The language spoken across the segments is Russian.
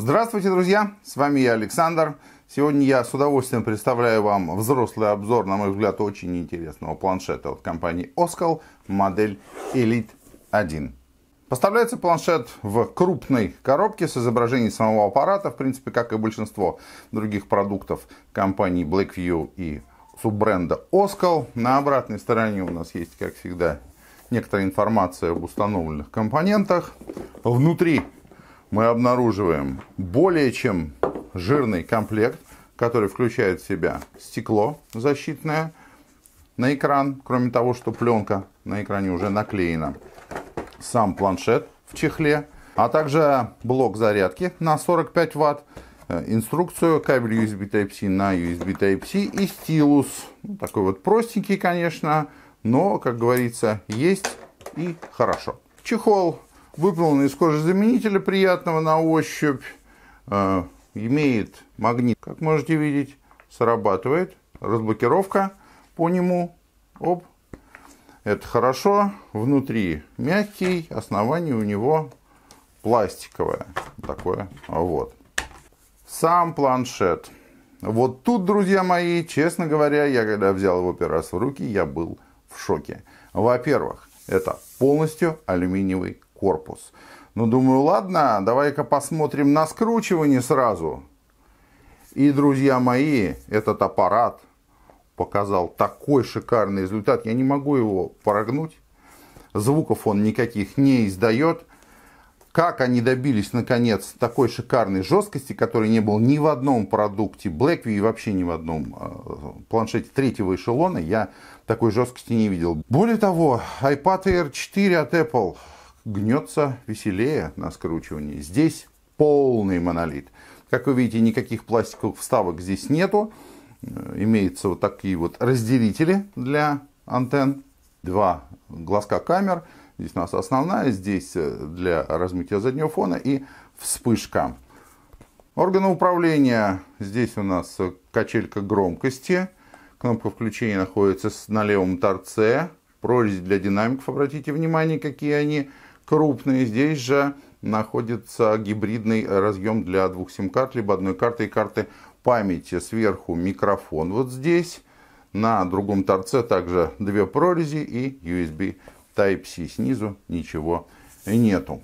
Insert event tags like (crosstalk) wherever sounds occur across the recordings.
Здравствуйте, друзья! С вами я, Александр. Сегодня я с удовольствием представляю вам взрослый обзор, на мой взгляд, очень интересного планшета от компании Oskal, модель Elite 1. Поставляется планшет в крупной коробке с изображением самого аппарата, в принципе, как и большинство других продуктов компании Blackview и суббренда Oskal. На обратной стороне у нас есть, как всегда, некоторая информация об установленных компонентах. Внутри мы обнаруживаем более чем жирный комплект, который включает в себя стекло защитное на экран, кроме того, что пленка на экране уже наклеена, сам планшет в чехле, а также блок зарядки на 45 ватт, э, инструкцию, кабель USB Type-C на USB Type-C и стилус. Ну, такой вот простенький, конечно, но, как говорится, есть и хорошо. Чехол выполнен из кожезаменителя приятного на ощупь, э, имеет магнит, как можете видеть, срабатывает, разблокировка по нему, оп, это хорошо, внутри мягкий, основание у него пластиковое, такое вот. Сам планшет. Вот тут, друзья мои, честно говоря, я когда взял его первый раз в руки, я был в шоке. Во-первых, это полностью алюминиевый корпус. Ну, думаю, ладно, давай-ка посмотрим на скручивание сразу. И, друзья мои, этот аппарат показал такой шикарный результат. Я не могу его прогнуть. Звуков он никаких не издает. Как они добились, наконец, такой шикарной жесткости, которой не было ни в одном продукте Blackview и вообще ни в одном э, планшете третьего эшелона, я такой жесткости не видел. Более того, iPad Air 4 от Apple гнется веселее на скручивании. Здесь полный монолит. Как вы видите, никаких пластиковых вставок здесь нету. Э, имеются вот такие вот разделители для антенн. Два глазка камер. Здесь у нас основная, здесь э, для размытия заднего фона и вспышка. Органы управления. Здесь у нас э, качелька громкости. Кнопка включения находится на левом торце. Прорези для динамиков, обратите внимание, какие они крупные. Здесь же находится гибридный разъем для двух сим-карт, либо одной карты и карты памяти. Сверху микрофон вот здесь. На другом торце также две прорези и USB Type-C. Снизу ничего нету.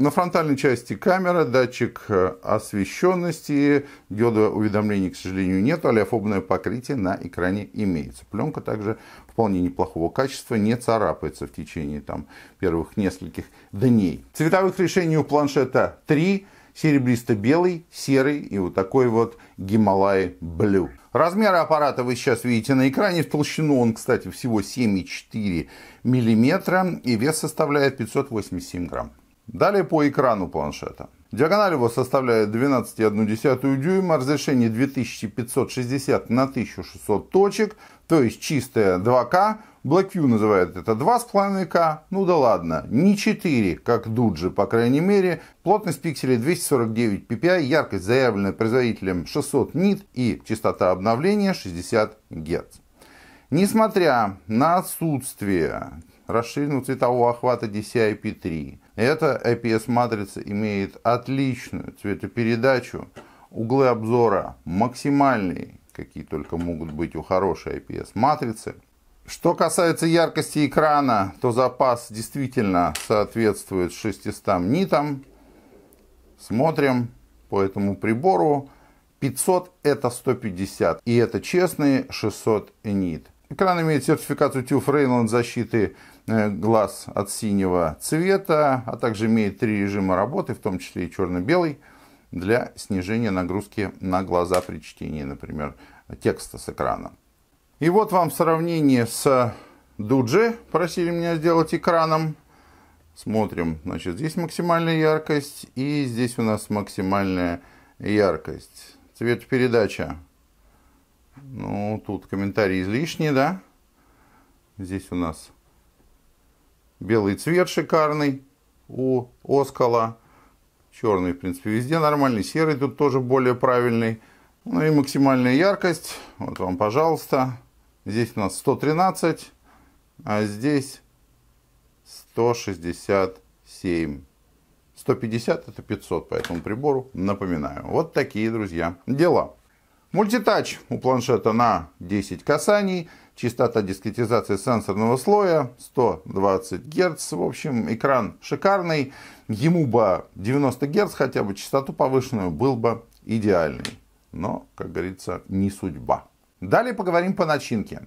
На фронтальной части камера, датчик э, освещенности, диода уведомлений, к сожалению, нет, а олеофобное покрытие на экране имеется. Пленка также вполне неплохого качества, не царапается в течение там, первых нескольких дней. Цветовых решений у планшета 3, серебристо-белый, серый и вот такой вот Гималай Блю. Размеры аппарата вы сейчас видите на экране. В толщину он, кстати, всего 7,4 мм и вес составляет 587 грамм. Далее по экрану планшета. Диагональ его составляет 12,1 дюйма, разрешение 2560 на 1600 точек, то есть чистое 2К. Blackview называет это 2,5К, ну да ладно, не 4, как Дуджи, по крайней мере. Плотность пикселей 249 ppi, яркость заявленная производителем 600 нит и частота обновления 60 Гц. Несмотря на отсутствие расширенного цветового охвата DCI-P3, эта IPS-матрица имеет отличную цветопередачу, углы обзора максимальные, какие только могут быть у хорошей IPS-матрицы. Что касается яркости экрана, то запас действительно соответствует 600 нитам. Смотрим по этому прибору. 500 это 150 и это честные 600 нит. Экран имеет сертификацию TUF Rheinland защиты Э, глаз от синего цвета, а также имеет три режима работы, в том числе и черно-белый, для снижения нагрузки на глаза при чтении, например, текста с экрана. И вот вам сравнение с Дуджи. Просили меня сделать экраном. Смотрим, значит, здесь максимальная яркость и здесь у нас максимальная яркость. Цвет передача. Ну, тут комментарии излишние, да? Здесь у нас Белый цвет шикарный у Оскала. Черный, в принципе, везде нормальный. Серый тут тоже более правильный. Ну и максимальная яркость. Вот вам, пожалуйста. Здесь у нас 113, а здесь 167. 150 это 500 по этому прибору, напоминаю. Вот такие, друзья, дела. Мультитач у планшета на 10 касаний. Частота дискретизации сенсорного слоя 120 Гц. В общем, экран шикарный. Ему бы 90 Гц хотя бы, частоту повышенную, был бы идеальный. Но, как говорится, не судьба. Далее поговорим по начинке.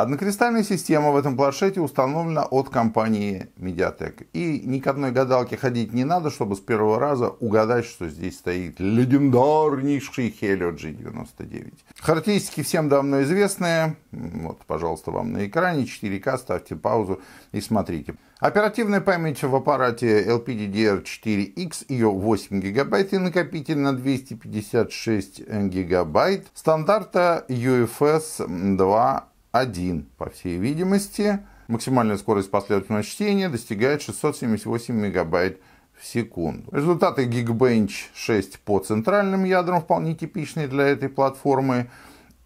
Однокристальная система в этом планшете установлена от компании Mediatek. И ни к одной гадалке ходить не надо, чтобы с первого раза угадать, что здесь стоит легендарнейший Helio G99. Характеристики всем давно известные. Вот, пожалуйста, вам на экране 4К, ставьте паузу и смотрите. Оперативная память в аппарате LPDDR4X, ее 8 гигабайт и накопитель на 256 гигабайт стандарта UFS 2 1, по всей видимости. Максимальная скорость последовательного чтения достигает 678 мегабайт в секунду. Результаты Geekbench 6 по центральным ядрам вполне типичные для этой платформы.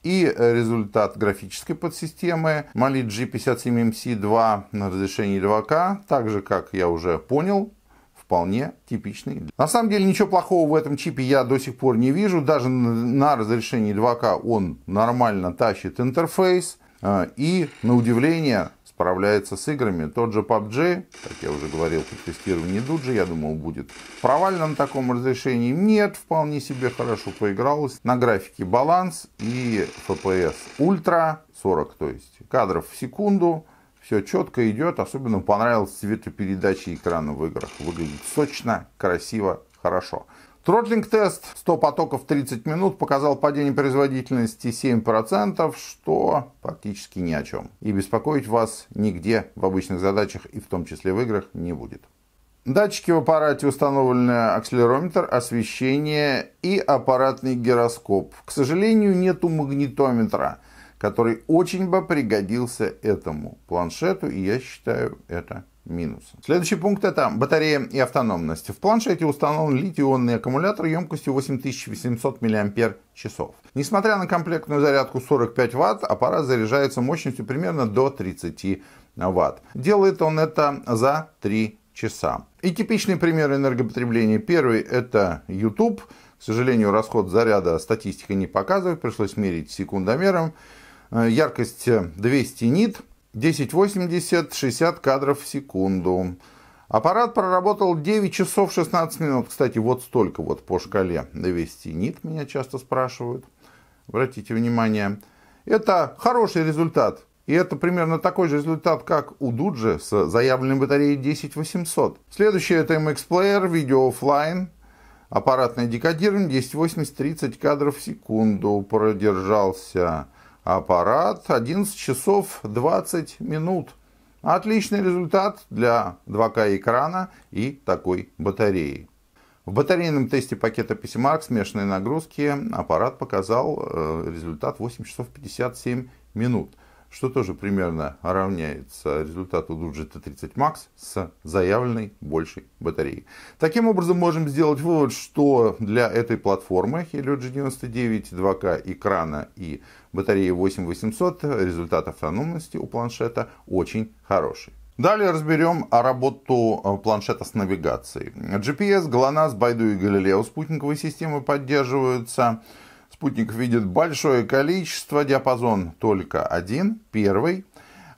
И э, результат графической подсистемы Mali G57MC2 на разрешении 2К, также как я уже понял, вполне типичный. На самом деле ничего плохого в этом чипе я до сих пор не вижу. Даже на разрешении 2К он нормально тащит интерфейс. А, и, на удивление, справляется с играми. Тот же PUBG, как я уже говорил, при тестировании Дуджи, я думал, будет провально на таком разрешении. Нет, вполне себе хорошо поигралось. На графике баланс и FPS ультра 40, то есть кадров в секунду. Все четко идет, особенно понравилась цветопередача экрана в играх. Выглядит сочно, красиво, хорошо. Тротлинг-тест 100 потоков 30 минут показал падение производительности 7%, что практически ни о чем. И беспокоить вас нигде в обычных задачах и в том числе в играх не будет. Датчики в аппарате установлены акселерометр, освещение и аппаратный гироскоп. К сожалению, нету магнитометра, который очень бы пригодился этому планшету, и я считаю это минусы. Следующий пункт это батарея и автономность. В планшете установлен литий-ионный аккумулятор емкостью 8800 мАч. Несмотря на комплектную зарядку 45 Вт, аппарат заряжается мощностью примерно до 30 Вт. Делает он это за 3 часа. И типичный пример энергопотребления. Первый это YouTube. К сожалению, расход заряда статистика не показывает, пришлось мерить секундомером. Э, яркость 200 э, нит, 1080, 60 кадров в секунду. Аппарат проработал 9 часов 16 минут. Кстати, вот столько вот по шкале 200 нит, меня часто спрашивают. Обратите внимание. Это хороший результат. И это примерно такой же результат, как у Дуджи с заявленной батареей 10800. следующий это MX Player, видео офлайн. Аппаратное декодирование 1080-30 кадров в секунду продержался аппарат 11 часов 20 минут. Отличный результат для 2К экрана и такой батареи. В батарейном тесте пакета PCMark смешанной нагрузки аппарат показал э, результат 8 часов 57 минут что тоже примерно равняется результату Dugit 30 Max с заявленной большей батареей. Таким образом, можем сделать вывод, что для этой платформы Helio G99 2К экрана и батареи 8800 результат автономности у планшета очень хороший. Далее разберем работу э, планшета с навигацией. GPS, GLONASS, Baidu и Galileo спутниковые системы поддерживаются спутник видит большое количество, диапазон только один, первый,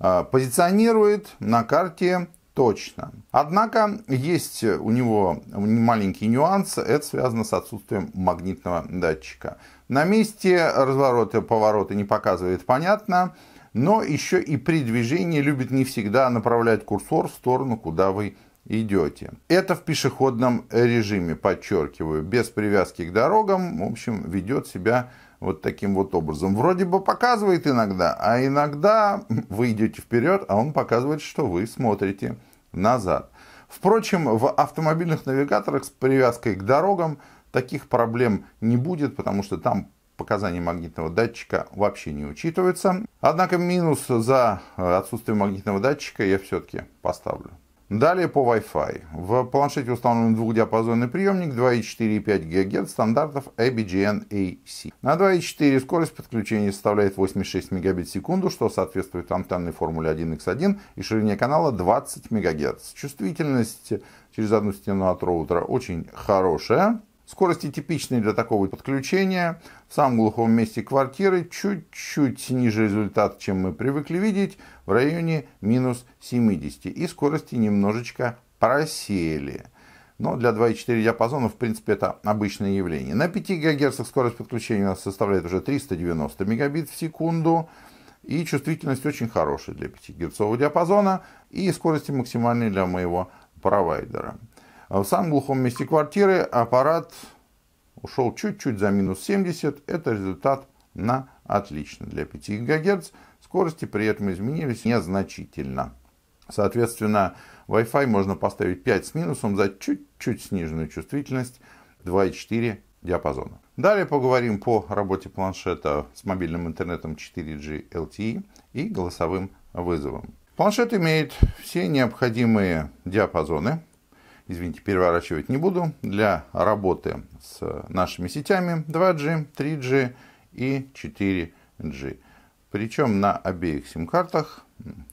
а, позиционирует на карте точно. Однако есть у него маленький нюанс, это связано с отсутствием магнитного датчика. На месте разворота поворота не показывает, понятно, но еще и при движении любит не всегда направлять курсор в сторону, куда вы идете. Это в пешеходном режиме, подчеркиваю, без привязки к дорогам, в общем, ведет себя вот таким вот образом. Вроде бы показывает иногда, а иногда (laughs) вы идете вперед, а он показывает, что вы смотрите назад. Впрочем, в автомобильных навигаторах с привязкой к дорогам таких проблем не будет, потому что там показания магнитного датчика вообще не учитываются. Однако минус за отсутствие магнитного датчика я все-таки поставлю. Далее по Wi-Fi. В планшете установлен двухдиапазонный приемник 2,4 и 5 ГГц стандартов ABGN-AC. На 2,4 скорость подключения составляет 86 Мбит в секунду, что соответствует антенной формуле 1x1 и ширине канала 20 МГц. Чувствительность через одну стену от роутера очень хорошая. Скорости типичные для такого подключения. В самом глухом месте квартиры чуть-чуть ниже результат, чем мы привыкли видеть, в районе минус 70. И скорости немножечко просели. Но для 2,4 диапазона, в принципе, это обычное явление. На 5 ГГц скорость подключения у нас составляет уже 390 мегабит в секунду. И чувствительность очень хорошая для 5 Гц диапазона и скорости максимальные для моего провайдера. В самом глухом месте квартиры аппарат ушел чуть-чуть за минус 70. Это результат на отлично. Для 5 ГГц скорости при этом изменились незначительно. Соответственно, Wi-Fi можно поставить 5 с минусом за чуть-чуть сниженную чувствительность 2,4 диапазона. Далее поговорим по работе планшета с мобильным интернетом 4G LTE и голосовым вызовом. Планшет имеет все необходимые диапазоны извините, переворачивать не буду, для работы с нашими сетями 2G, 3G и 4G. Причем на обеих сим-картах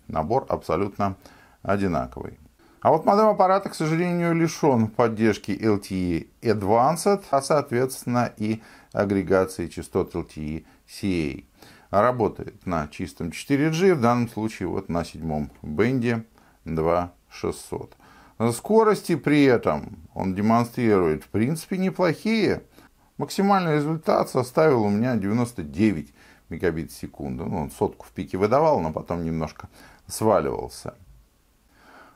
набор абсолютно одинаковый. А вот модем аппарата, к сожалению, лишен поддержки LTE Advanced, а соответственно и агрегации частот LTE CA. Работает на чистом 4G, в данном случае вот на седьмом бенде 2600. Скорости при этом он демонстрирует, в принципе, неплохие. Максимальный результат составил у меня 99 мегабит в секунду. Ну, он сотку в пике выдавал, но потом немножко сваливался.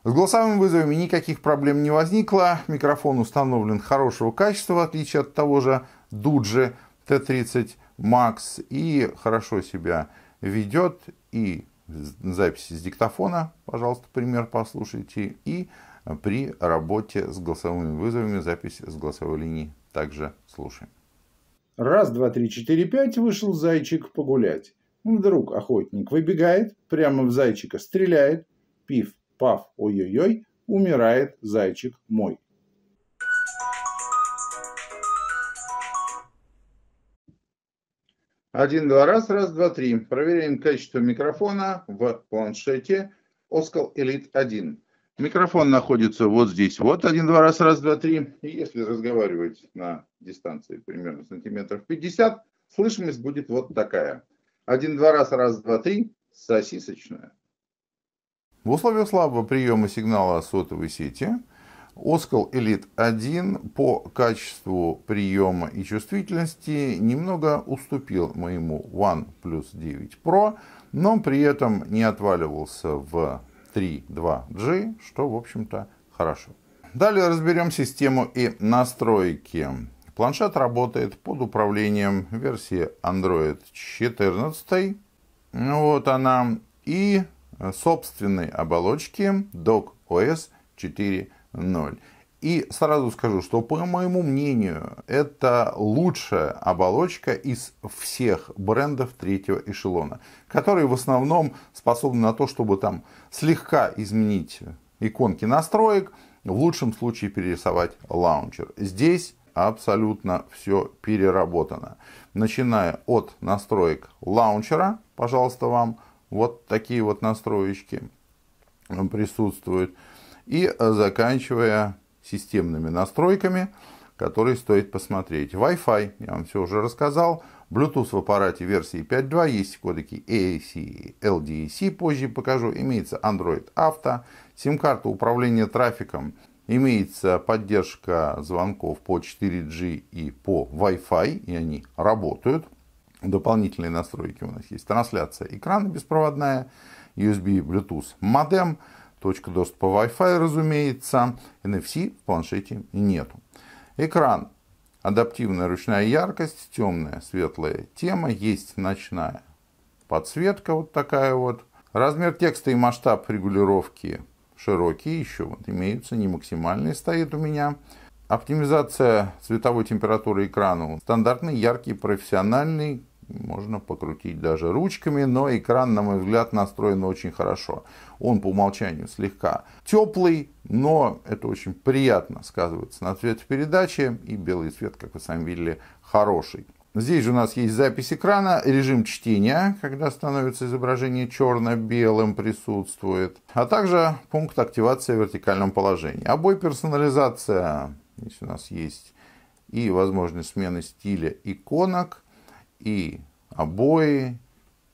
С голосовыми вызовами никаких проблем не возникло. Микрофон установлен хорошего качества, в отличие от того же Дуджи T30 Max. И хорошо себя ведет. И записи с диктофона, пожалуйста, пример послушайте. И при работе с голосовыми вызовами запись с голосовой линии также слушаем. Раз, два, три, четыре, пять вышел зайчик погулять. Вдруг охотник выбегает, прямо в зайчика стреляет. Пиф, паф, ой-ой-ой, умирает зайчик мой. Один, два, раз, раз, два, три. Проверяем качество микрофона в планшете Оскал Elite 1. Микрофон находится вот здесь. Вот один, два, раз, раз, два, три. И если разговаривать на дистанции примерно сантиметров 50, слышимость будет вот такая. Один, два, раз, раз, два, три. Сосисочная. В условиях слабого приема сигнала сотовой сети Оскал Элит 1 по качеству приема и чувствительности немного уступил моему OnePlus 9 Pro, но при этом не отваливался в 3.2G, что, в общем-то, хорошо. Далее разберем систему и настройки. Планшет работает под управлением версии Android 14. Вот она. И собственной оболочки DocOS 4.0. И сразу скажу, что по моему мнению, это лучшая оболочка из всех брендов третьего эшелона, которые в основном способны на то, чтобы там слегка изменить иконки настроек, в лучшем случае перерисовать лаунчер. Здесь абсолютно все переработано. Начиная от настроек лаунчера, пожалуйста, вам вот такие вот настроечки присутствуют. И заканчивая системными настройками, которые стоит посмотреть. Wi-Fi, я вам все уже рассказал. Bluetooth в аппарате версии 5.2, есть кодеки AAC, LDAC, позже покажу. Имеется Android Auto, сим-карта управления трафиком. Имеется поддержка звонков по 4G и по Wi-Fi, и они работают. Дополнительные настройки у нас есть. Трансляция экрана беспроводная, USB, Bluetooth, модем – Точка доступа Wi-Fi, разумеется. NFC в планшете нету. Экран. Адаптивная ручная яркость, темная, светлая тема, есть ночная подсветка вот такая вот. Размер текста и масштаб регулировки широкие еще вот имеются, не максимальный стоит у меня. Оптимизация цветовой температуры экрана. Стандартный, яркий, профессиональный, можно покрутить даже ручками, но экран, на мой взгляд, настроен очень хорошо. Он по умолчанию слегка теплый, но это очень приятно сказывается на цвете передачи. И белый цвет, как вы сами видели, хороший. Здесь же у нас есть запись экрана, режим чтения, когда становится изображение черно-белым, присутствует. А также пункт активации в вертикальном положении. Обой а персонализация. Здесь у нас есть и возможность смены стиля иконок, и обои,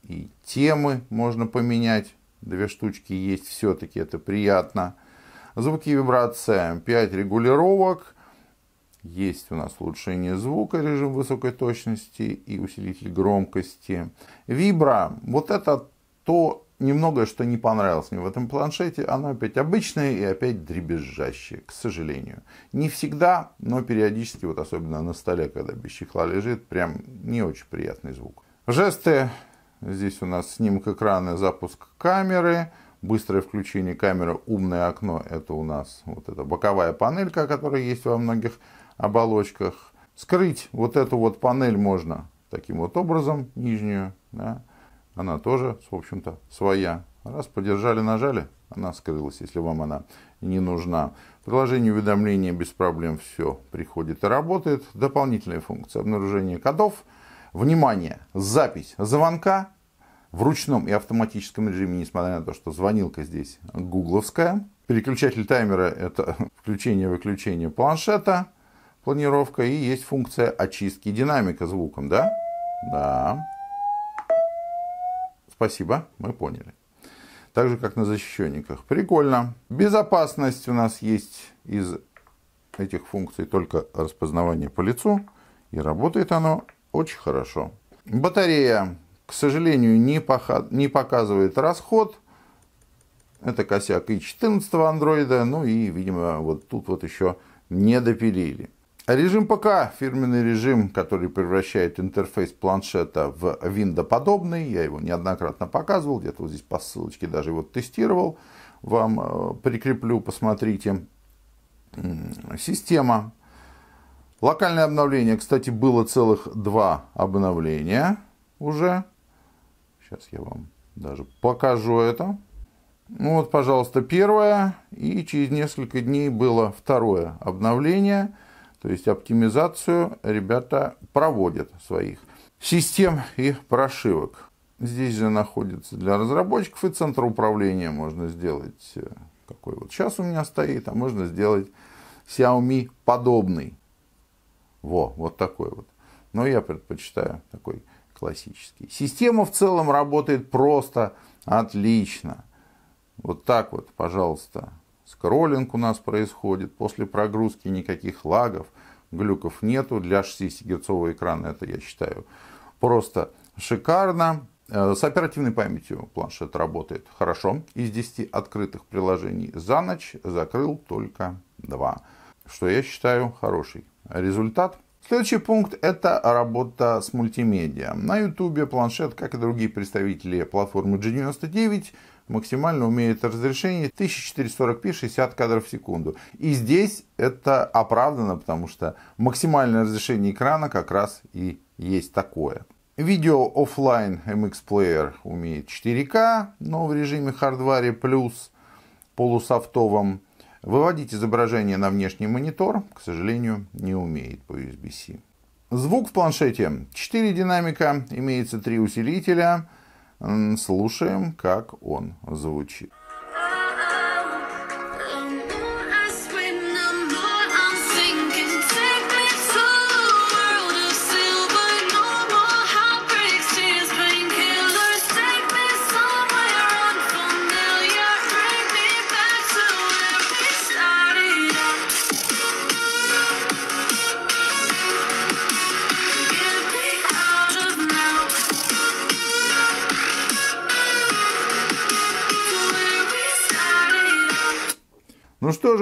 и темы можно поменять. Две штучки есть все-таки, это приятно. Звуки и вибрация. 5 регулировок. Есть у нас улучшение звука, режим высокой точности и усилитель громкости. Вибра. Вот это то, немногое, что не понравилось мне в этом планшете, оно опять обычное и опять дребезжащее, к сожалению. Не всегда, но периодически, вот особенно на столе, когда без чехла лежит, прям не очень приятный звук. Жесты. Здесь у нас снимок экрана, запуск камеры. Быстрое включение камеры, умное окно. Это у нас вот эта боковая панелька, которая есть во многих оболочках. Скрыть вот эту вот панель можно таким вот образом, нижнюю. Да? она тоже, в общем-то, своя. Раз подержали, нажали, она скрылась, если вам она не нужна. В уведомления без проблем все приходит и работает. Дополнительная функция обнаружения кодов. Внимание! Запись звонка в ручном и автоматическом режиме, несмотря на то, что звонилка здесь гугловская. Переключатель таймера – это (laughs) включение-выключение планшета, планировка. И есть функция очистки динамика звуком, да? Да. Спасибо, мы поняли. Так же, как на защищенниках. Прикольно. Безопасность у нас есть из этих функций только распознавание по лицу. И работает оно очень хорошо. Батарея, к сожалению, не, поха- не показывает расход. Это косяк и 14 андроида. Ну и, видимо, вот тут вот еще не допилили. А режим ПК, фирменный режим, который превращает интерфейс планшета в виндоподобный. Я его неоднократно показывал, где-то вот здесь по ссылочке даже его тестировал. Вам э, прикреплю, посмотрите. Система. Локальное обновление, кстати, было целых два обновления уже. Сейчас я вам даже покажу это. Ну вот, пожалуйста, первое. И через несколько дней было второе обновление – то есть оптимизацию ребята проводят своих систем и прошивок. Здесь же находится для разработчиков и центра управления можно сделать, э, какой вот сейчас у меня стоит, а можно сделать Xiaomi подобный. Во, вот такой вот. Но я предпочитаю такой классический. Система в целом работает просто отлично. Вот так вот, пожалуйста, Скроллинг у нас происходит, после прогрузки никаких лагов, глюков нету. Для 60-герцового экрана это, я считаю, просто шикарно. Э, с оперативной памятью планшет работает хорошо. Из 10 открытых приложений за ночь закрыл только 2, что я считаю хороший результат. Следующий пункт – это работа с мультимедиа. На YouTube планшет, как и другие представители платформы G99, максимально умеет разрешение 1440p 60 кадров в секунду. И здесь это оправдано, потому что максимальное разрешение экрана как раз и есть такое. Видео офлайн MX Player умеет 4К, но в режиме хардваре плюс полусофтовом. Выводить изображение на внешний монитор, к сожалению, не умеет по USB-C. Звук в планшете. 4 динамика, имеется 3 усилителя – Слушаем, как он звучит.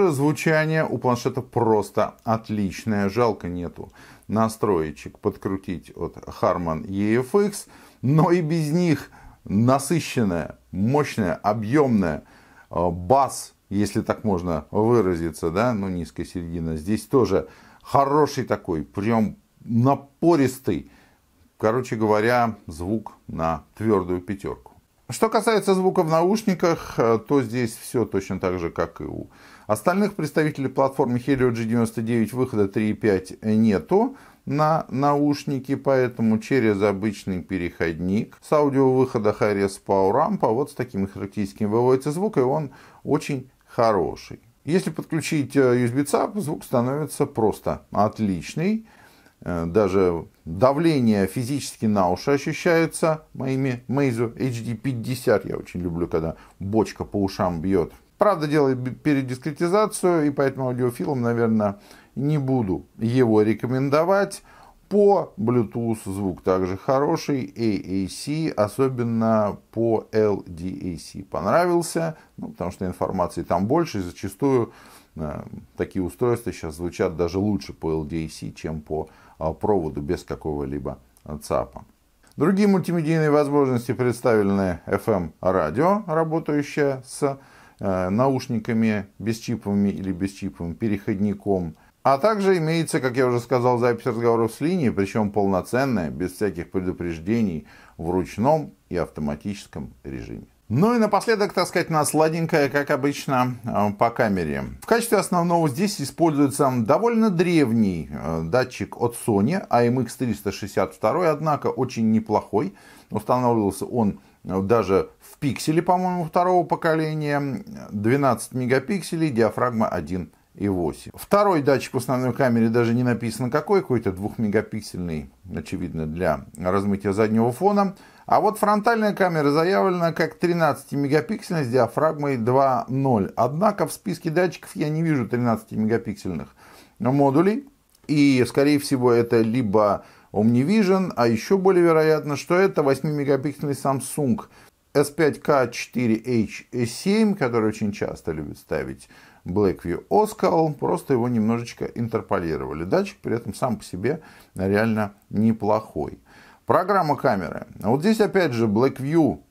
же звучание у планшета просто отличное. Жалко нету настроечек подкрутить от Harman EFX. Но и без них насыщенная, мощная, объемная э, бас, если так можно выразиться, да, ну низкая середина. Здесь тоже хороший такой, прям напористый. Короче говоря, звук на твердую пятерку. Что касается звука в наушниках, э, то здесь все точно так же, как и у Остальных представителей платформы Helio G99 выхода 3.5 нету на наушники, поэтому через обычный переходник с аудиовыхода Hi-Res Power Amp, а вот с такими характеристиками выводится звук, и он очень хороший. Если подключить э, USB-ЦАП, звук становится просто отличный. Э, даже давление физически на уши ощущается моими Meizu HD50. Я очень люблю, когда бочка по ушам бьет. Правда, делаю передискретизацию, и поэтому аудиофилом, наверное, не буду его рекомендовать. По Bluetooth звук также хороший, AAC, особенно по LDAC понравился, ну, потому что информации там больше, и зачастую э, такие устройства сейчас звучат даже лучше по LDAC, чем по э, проводу без какого-либо ЦАПа. Другие мультимедийные возможности представлены FM-радио, работающее с Э, наушниками бесчиповыми или бесчиповым переходником. А также имеется, как я уже сказал, запись разговоров с линии, причем полноценная, без всяких предупреждений, в ручном и автоматическом режиме. Ну и напоследок, так сказать, на сладенькое, как обычно, э, по камере. В качестве основного здесь используется довольно древний э, датчик от Sony AMX362, однако очень неплохой. Устанавливался он даже пикселе, по-моему, второго поколения, 12 мегапикселей, диафрагма и 1,8. Второй датчик в основной камере даже не написано какой, какой-то 2-мегапиксельный, очевидно, для размытия заднего фона. А вот фронтальная камера заявлена как 13-мегапиксельная с диафрагмой 2.0. Однако в списке датчиков я не вижу 13-мегапиксельных модулей. И, скорее всего, это либо OmniVision, а еще более вероятно, что это 8-мегапиксельный Samsung – S5K4H7, который очень часто любит ставить Blackview Oscal, просто его немножечко интерполировали. Датчик при этом сам по себе реально неплохой. Программа камеры. А вот здесь опять же Blackview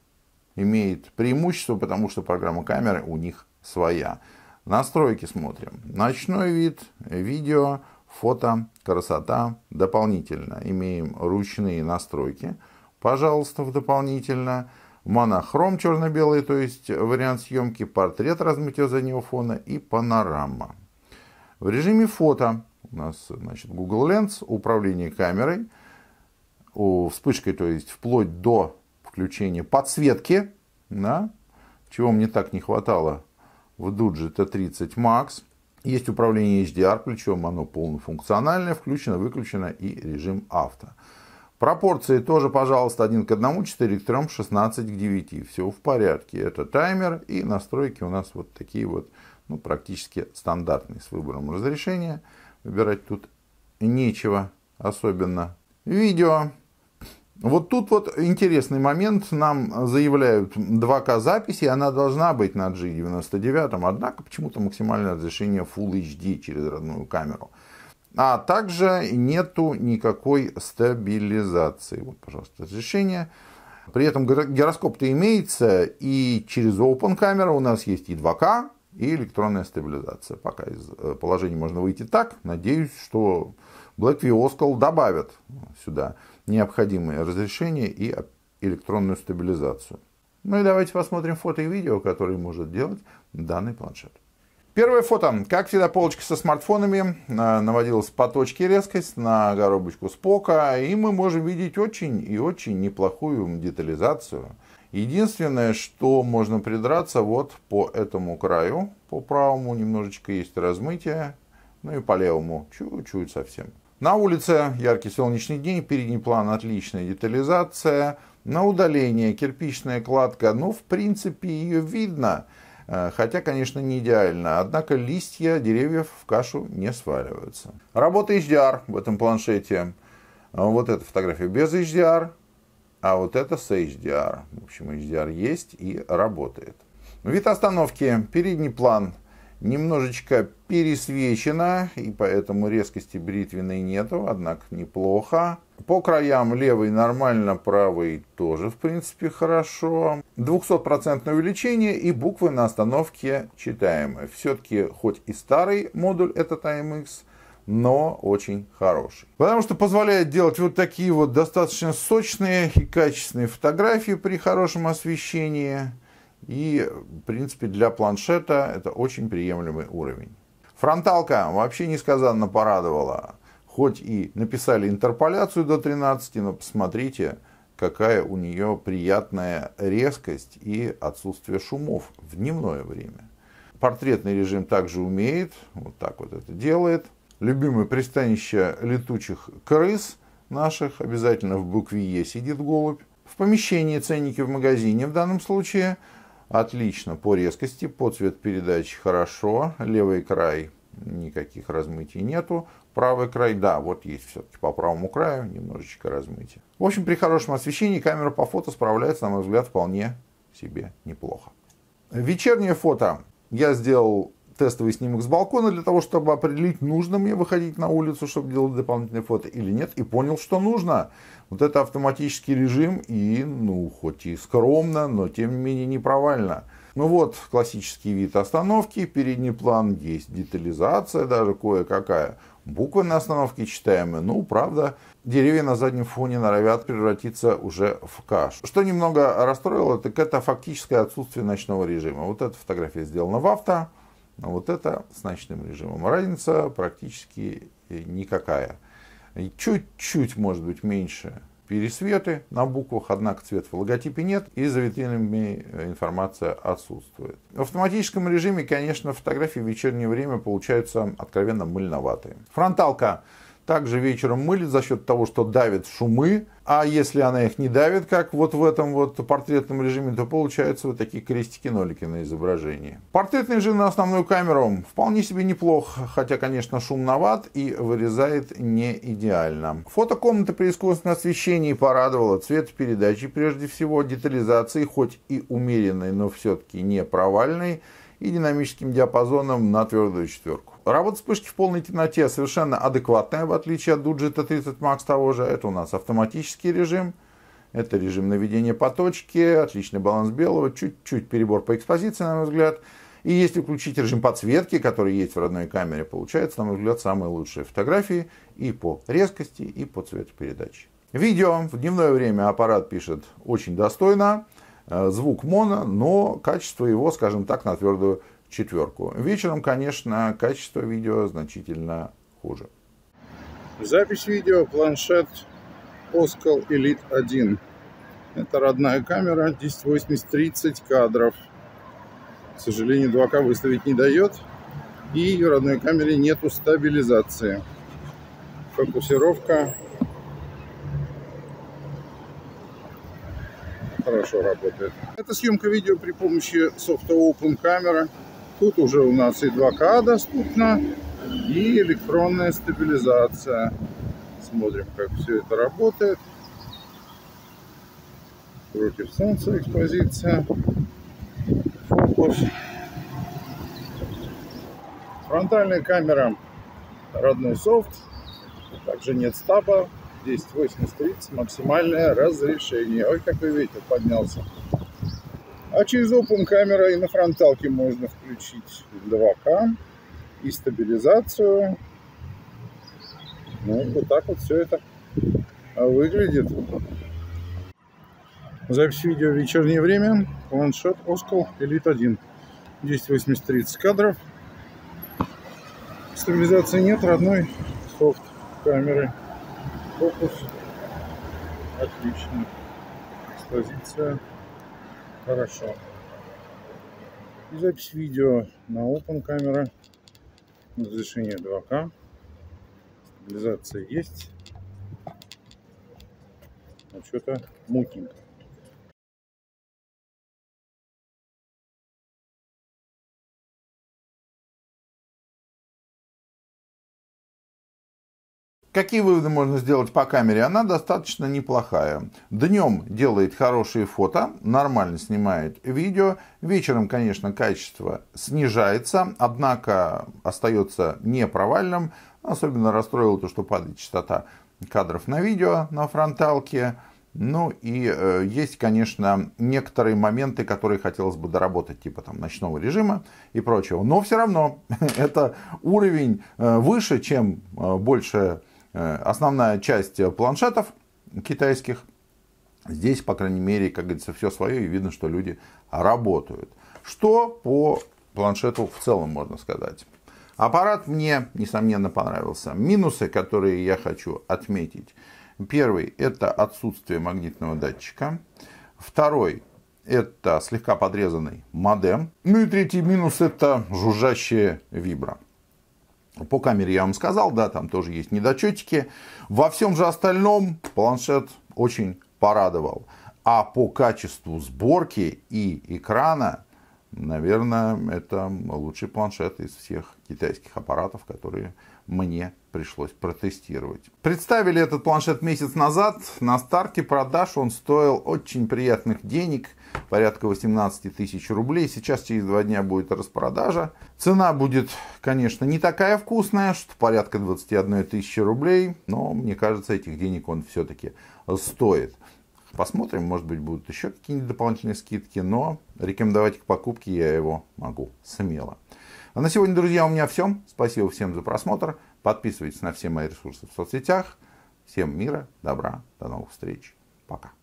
имеет преимущество, потому что программа камеры у них своя. Настройки смотрим. Ночной вид, видео, фото, красота, дополнительно. Имеем ручные настройки, пожалуйста, в дополнительно монохром черно-белый, то есть вариант съемки, портрет размытия заднего фона и панорама. В режиме фото у нас значит, Google Lens, управление камерой, у вспышкой, то есть вплоть до включения подсветки, да, чего мне так не хватало в Дуджи T30 Max. Есть управление HDR, причем оно полнофункциональное, включено, выключено и режим авто. Пропорции тоже, пожалуйста, 1 к 1, 4 к 3, 16 к 9. Все в порядке. Это таймер и настройки у нас вот такие вот, ну, практически стандартные с выбором разрешения. Выбирать тут нечего особенно. Видео. Вот тут вот интересный момент. Нам заявляют 2К записи, она должна быть на G99, однако почему-то максимальное разрешение Full HD через родную камеру. А также нету никакой стабилизации. Вот, пожалуйста, разрешение. При этом гироскоп-то имеется, и через Open Camera у нас есть и 2К, и электронная стабилизация. Пока из э, положения можно выйти так. Надеюсь, что Blackview Oscal добавят сюда необходимые разрешения и электронную стабилизацию. Ну и давайте посмотрим фото и видео, которые может делать данный планшет. Первое фото. Как всегда, полочка со смартфонами. Наводилась по точке резкость на коробочку спока. И мы можем видеть очень и очень неплохую детализацию. Единственное, что можно придраться, вот по этому краю, по правому немножечко есть размытие, ну и по левому чуть-чуть совсем. На улице яркий солнечный день, передний план отличная детализация, на удаление кирпичная кладка, ну в принципе ее видно, Э, хотя, конечно, не идеально, однако листья деревьев в кашу не сваливаются. Работа HDR в этом планшете. Э, вот эта фотография без HDR, а вот это с HDR. В общем, HDR есть и работает. Вид остановки, передний план – немножечко пересвечена, и поэтому резкости бритвенной нету, однако неплохо. По краям левый нормально, правый тоже, в принципе, хорошо. 200% увеличение и буквы на остановке читаемые. Все-таки хоть и старый модуль этот AMX, но очень хороший. Потому что позволяет делать вот такие вот достаточно сочные и качественные фотографии при хорошем освещении. И, в принципе, для планшета это очень приемлемый уровень. Фронталка вообще несказанно порадовала. Хоть и написали интерполяцию до 13, но посмотрите, какая у нее приятная резкость и отсутствие шумов в дневное время. Портретный режим также умеет, вот так вот это делает. Любимое пристанище летучих крыс наших, обязательно в букве Е сидит голубь. В помещении ценники в магазине в данном случае – Отлично по резкости, по цвет передачи хорошо. Левый край никаких размытий нету. Правый край, да, вот есть все-таки по правому краю немножечко размытие. В общем, при хорошем освещении камера по фото справляется, на мой взгляд, вполне себе неплохо. Вечернее фото я сделал тестовый снимок с балкона для того, чтобы определить, нужно мне выходить на улицу, чтобы делать дополнительные фото или нет, и понял, что нужно. Вот это автоматический режим и, ну, хоть и скромно, но тем не менее не провально. Ну вот, классический вид остановки, передний план, есть детализация даже кое-какая. Буквы на остановке читаемые. Ну, правда, деревья на заднем фоне норовят превратиться уже в кашу. Что немного расстроило, так это фактическое отсутствие ночного режима. Вот эта фотография сделана в авто. Но а вот это с ночным режимом. Разница практически э, никакая. Чуть-чуть, может быть, меньше пересветы на буквах, однако цвет в логотипе нет, и за витринами э, информация отсутствует. В автоматическом режиме, конечно, фотографии в вечернее время получаются откровенно мыльноватые. Фронталка также вечером мылит за счет того, что давит шумы, а если она их не давит, как вот в этом вот портретном режиме, то получаются вот такие крестики-нолики на изображении. Портретный режим на основную камеру вполне себе неплох, хотя, конечно, шумноват и вырезает не идеально. Фотокомната при искусственном освещении порадовала цвет передачи, прежде всего детализации, хоть и умеренной, но все-таки не провальной, и динамическим диапазоном на твердую четверку. Работа вспышки в полной темноте совершенно адекватная, в отличие от Дуджита 30 Max того же. Это у нас автоматический режим. Это режим наведения по точке, отличный баланс белого, чуть-чуть перебор по экспозиции, на мой взгляд. И если включить режим подсветки, который есть в родной камере, получается, на мой взгляд, самые лучшие фотографии и по резкости, и по цвету передачи. Видео. В дневное время аппарат пишет очень достойно. Э, звук моно, но качество его, скажем так, на твердую четверку. Вечером, конечно, качество видео значительно хуже. Запись видео планшет Oscal Elite 1. Это родная камера 1080 30 кадров. К сожалению, 2К выставить не дает. И в родной камере нету стабилизации. Фокусировка хорошо работает. Это съемка видео при помощи софта Open Camera. Тут уже у нас и 2К доступно, и электронная стабилизация. Смотрим, как все это работает. Против солнца экспозиция. Фокус. Фронтальная камера родной софт. Также нет стаба. 1080-30 максимальное разрешение. Ой, какой ветер поднялся. А через Open камера и на фронталке можно включить 2К и стабилизацию. Ну, вот так вот все это а, выглядит. Запись видео в вечернее время. Планшет Оскол Elite 1. 1080-30 кадров. Стабилизации нет, родной софт камеры. Фокус отлично. Экспозиция хорошо. И запись видео на open камера. Разрешение 2К. Стабилизация есть. А что-то мутненько. Какие выводы можно сделать по камере? Она достаточно неплохая. Днем делает хорошие фото, нормально снимает видео. Вечером, конечно, качество снижается, однако остается непровальным. Особенно расстроило то, что падает частота кадров на видео на фронталке. Ну и э, есть, конечно, некоторые моменты, которые хотелось бы доработать, типа там ночного режима и прочего. Но все равно (laughs) это уровень э, выше, чем э, больше Э, основная часть э, планшетов китайских, здесь, по крайней мере, как говорится, все свое, и видно, что люди работают. Что по планшету в целом можно сказать? Аппарат мне, несомненно, понравился. Минусы, которые я хочу отметить. Первый – это отсутствие магнитного датчика. Второй – это слегка подрезанный модем. Ну и третий минус – это жужжащая вибра. По камере я вам сказал, да, там тоже есть недочетики. Во всем же остальном планшет очень порадовал. А по качеству сборки и экрана, наверное, это лучший планшет из всех китайских аппаратов, которые мне пришлось протестировать. Представили этот планшет месяц назад. На старте продаж он стоил очень приятных денег порядка 18 тысяч рублей. Сейчас через два дня будет распродажа. Цена будет, конечно, не такая вкусная, что порядка 21 тысячи рублей, но мне кажется, этих денег он все-таки стоит. Посмотрим, может быть, будут еще какие-нибудь дополнительные скидки, но рекомендовать к покупке я его могу смело. А на сегодня, друзья, у меня все. Спасибо всем за просмотр. Подписывайтесь на все мои ресурсы в соцсетях. Всем мира, добра, до новых встреч. Пока.